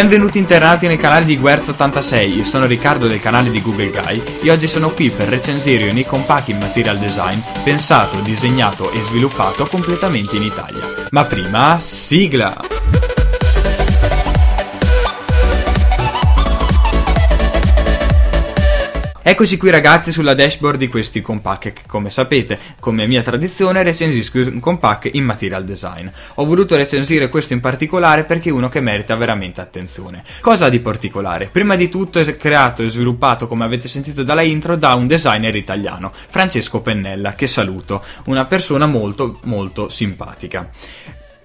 Benvenuti internati nel canale di Guerz86, io sono Riccardo del canale di Google Guy e oggi sono qui per recensire un icon pack in material design pensato, disegnato e sviluppato completamente in Italia. Ma prima, sigla! Eccoci qui ragazzi sulla dashboard di questi compact che come sapete, come mia tradizione, recensisco un compact in material design. Ho voluto recensire questo in particolare perché è uno che merita veramente attenzione. Cosa di particolare? Prima di tutto è creato e sviluppato, come avete sentito dalla intro, da un designer italiano, Francesco Pennella, che saluto, una persona molto molto simpatica.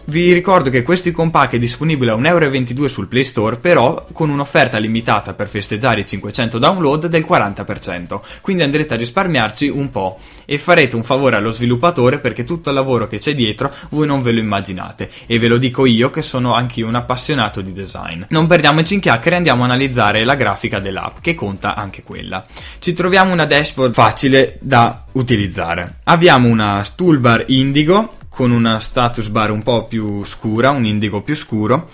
Vi ricordo che questo icon pack è disponibile a 1,22€ sul Play Store, però con un'offerta limitata per festeggiare i 500 download del 40%, quindi andrete a risparmiarci un po' e farete un favore allo sviluppatore perché tutto il lavoro che c'è dietro voi non ve lo immaginate e ve lo dico io che sono anche un appassionato di design. Non perdiamoci in chiacchiere e andiamo a analizzare la grafica dell'app che conta anche quella. Ci troviamo una dashboard facile da utilizzare. Abbiamo una toolbar indigo con una status bar un po' più scura, un indigo più scuro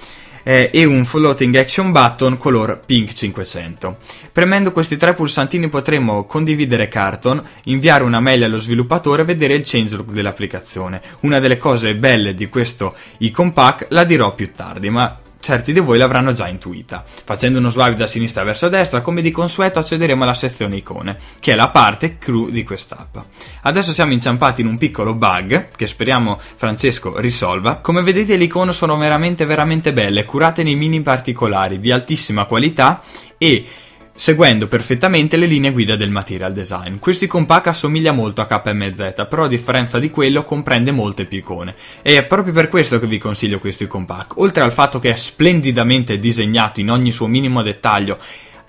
eh, e un floating action button color pink 500. Premendo questi tre pulsantini potremo condividere carton, inviare una mail allo sviluppatore e vedere il changelog dell'applicazione. Una delle cose belle di questo icon pack la dirò più tardi, ma certi di voi l'avranno già intuita. Facendo uno swipe da sinistra verso destra, come di consueto accederemo alla sezione icone, che è la parte crew di quest'app. Adesso siamo inciampati in un piccolo bug, che speriamo Francesco risolva. Come vedete le icone sono veramente veramente belle, curate nei mini particolari, di altissima qualità e seguendo perfettamente le linee guida del material design. Questo compact assomiglia molto a KMZ, però a differenza di quello comprende molte più icone. E è proprio per questo che vi consiglio questo compact. Oltre al fatto che è splendidamente disegnato in ogni suo minimo dettaglio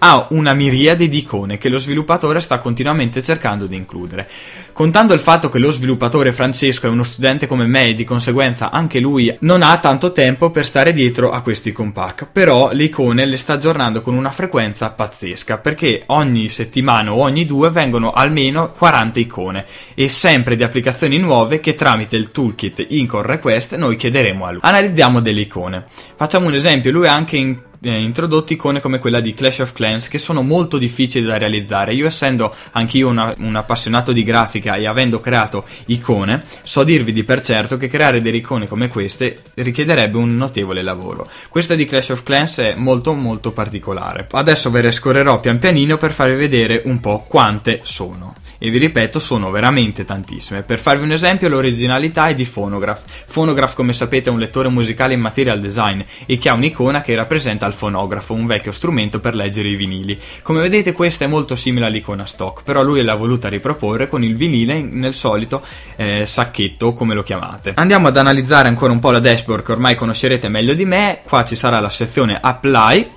ha una miriade di icone che lo sviluppatore sta continuamente cercando di includere. Contando il fatto che lo sviluppatore Francesco è uno studente come me e di conseguenza anche lui non ha tanto tempo per stare dietro a questi compact, però le icone le sta aggiornando con una frequenza pazzesca perché ogni settimana o ogni due vengono almeno 40 icone e sempre di applicazioni nuove che tramite il toolkit Incor Request noi chiederemo a lui. Analizziamo delle icone. Facciamo un esempio, lui è anche in eh, introdotto icone come quella di Clash of Clans che sono molto difficili da realizzare. Io essendo anch'io una, un appassionato di grafica e avendo creato icone, so dirvi di per certo che creare delle icone come queste richiederebbe un notevole lavoro. Questa di Clash of Clans è molto molto particolare. Adesso ve le scorrerò pian pianino per farvi vedere un po' quante sono e vi ripeto sono veramente tantissime. Per farvi un esempio l'originalità è di Phonograph. Phonograph come sapete è un lettore musicale in material design e che ha un'icona che rappresenta il fonografo, un vecchio strumento per leggere i vinili. Come vedete questa è molto simile all'icona stock, però lui l'ha voluta riproporre con il vinile nel solito eh, sacchetto o come lo chiamate. Andiamo ad analizzare ancora un po' la dashboard che ormai conoscerete meglio di me, qua ci sarà la sezione apply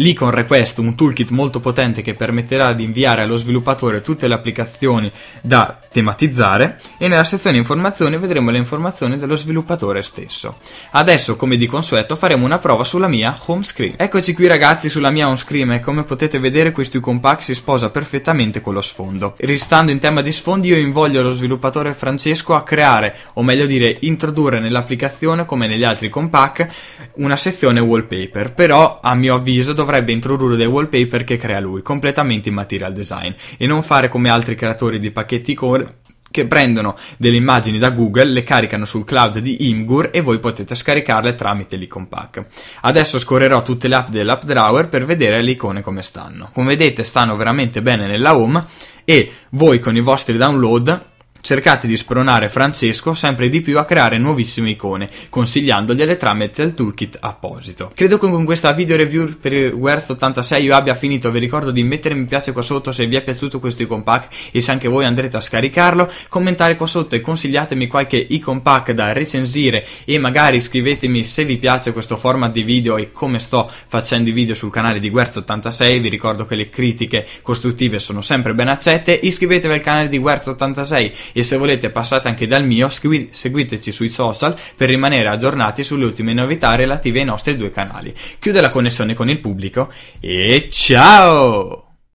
l'icon Request un toolkit molto potente che permetterà di inviare allo sviluppatore tutte le applicazioni da tematizzare e nella sezione informazioni vedremo le informazioni dello sviluppatore stesso. Adesso come di consueto faremo una prova sulla mia home screen. Eccoci qui ragazzi sulla mia home screen e come potete vedere questo pack si sposa perfettamente con lo sfondo. Ristando in tema di sfondi io invoglio lo sviluppatore Francesco a creare o meglio dire introdurre nell'applicazione come negli altri compact una sezione wallpaper però a mio avviso dovrà dovrebbe introdurre dei wallpaper che crea lui, completamente in material design, e non fare come altri creatori di pacchetti core che prendono delle immagini da Google, le caricano sul cloud di Imgur e voi potete scaricarle tramite l'Icon Pack. Adesso scorrerò tutte le app dell'App Drawer per vedere le icone come stanno. Come vedete stanno veramente bene nella home e voi con i vostri download Cercate di spronare Francesco sempre di più a creare nuovissime icone, consigliandogliele tramite il toolkit apposito. Credo che con questa video review per il Worth 86 io abbia finito, vi ricordo di mettere mi piace qua sotto se vi è piaciuto questo icon pack e se anche voi andrete a scaricarlo, commentare qua sotto e consigliatemi qualche icon pack da recensire e magari scrivetemi se vi piace questo format di video e come sto facendo i video sul canale di Worth 86, vi ricordo che le critiche costruttive sono sempre ben accette, iscrivetevi al canale di Worth 86 e se volete passate anche dal mio, seguiteci sui social per rimanere aggiornati sulle ultime novità relative ai nostri due canali. Chiude la connessione con il pubblico e ciao!